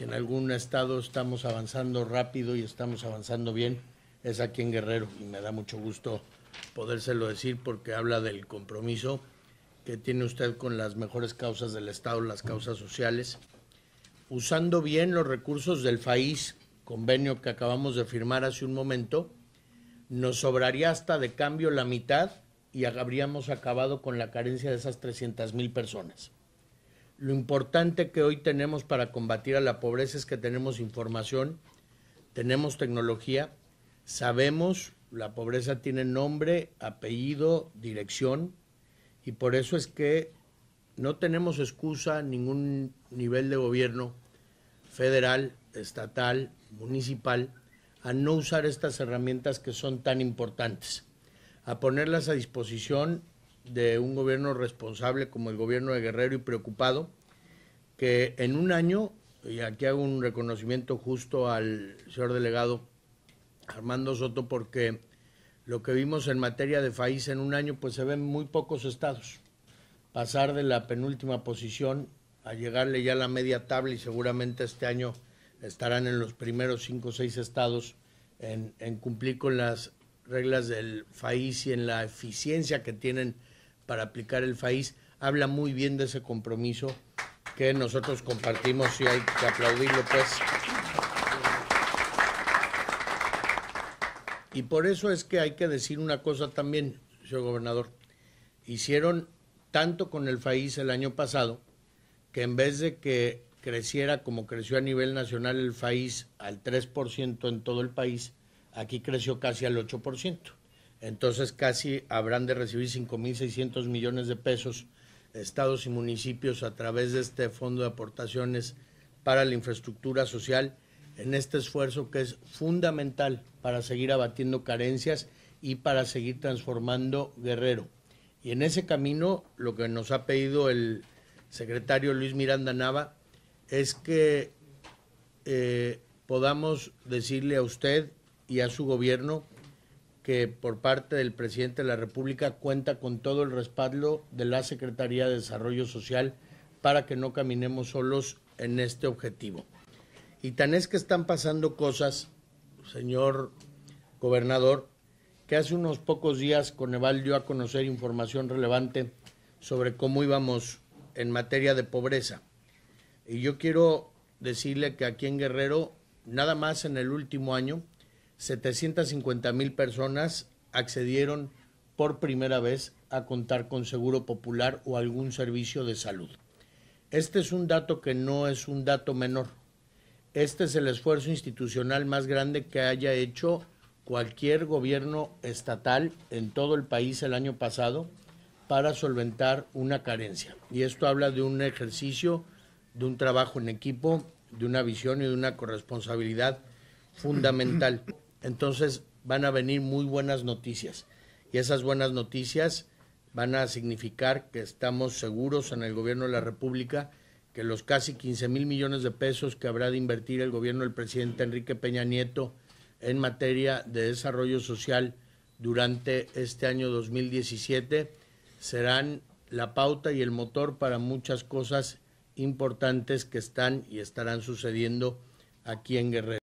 Si en algún estado estamos avanzando rápido y estamos avanzando bien, es aquí en Guerrero y me da mucho gusto podérselo decir porque habla del compromiso que tiene usted con las mejores causas del Estado, las causas sociales, usando bien los recursos del FAIS, convenio que acabamos de firmar hace un momento, nos sobraría hasta de cambio la mitad y habríamos acabado con la carencia de esas 300 mil personas. Lo importante que hoy tenemos para combatir a la pobreza es que tenemos información, tenemos tecnología, sabemos, la pobreza tiene nombre, apellido, dirección, y por eso es que no tenemos excusa ningún nivel de gobierno federal, estatal, municipal, a no usar estas herramientas que son tan importantes, a ponerlas a disposición de un gobierno responsable como el gobierno de Guerrero y preocupado, que en un año, y aquí hago un reconocimiento justo al señor delegado Armando Soto, porque lo que vimos en materia de país en un año, pues se ven muy pocos estados. Pasar de la penúltima posición a llegarle ya a la media tabla y seguramente este año estarán en los primeros cinco o seis estados en, cumplir con las reglas del país y en la eficiencia que tienen para aplicar el país habla muy bien de ese compromiso que nosotros compartimos y hay que aplaudirlo pues. Y por eso es que hay que decir una cosa también, señor gobernador. Hicieron tanto con el país el año pasado que en vez de que creciera como creció a nivel nacional el país al 3% en todo el país, aquí creció casi al 8%. Entonces casi habrán de recibir 5.600 millones de pesos estados y municipios a través de este fondo de aportaciones para la infraestructura social en este esfuerzo que es fundamental para seguir abatiendo carencias y para seguir transformando Guerrero. Y en ese camino lo que nos ha pedido el secretario Luis Miranda Nava es que eh, podamos decirle a usted y a su gobierno que por parte del presidente de la República cuenta con todo el respaldo de la Secretaría de Desarrollo Social para que no caminemos solos en este objetivo. Y tan es que están pasando cosas, señor gobernador, que hace unos pocos días Coneval dio a conocer información relevante sobre cómo íbamos en materia de pobreza. Y yo quiero decirle que aquí en Guerrero, nada más en el último año, 750 mil personas accedieron por primera vez a contar con seguro popular o algún servicio de salud. Este es un dato que no es un dato menor. Este es el esfuerzo institucional más grande que haya hecho cualquier gobierno estatal en todo el país el año pasado para solventar una carencia. Y esto habla de un ejercicio, de un trabajo en equipo, de una visión y de una corresponsabilidad fundamental. Entonces van a venir muy buenas noticias y esas buenas noticias van a significar que estamos seguros en el gobierno de la República que los casi 15 mil millones de pesos que habrá de invertir el gobierno del presidente Enrique Peña Nieto en materia de desarrollo social durante este año 2017 serán la pauta y el motor para muchas cosas importantes que están y estarán sucediendo aquí en Guerrero.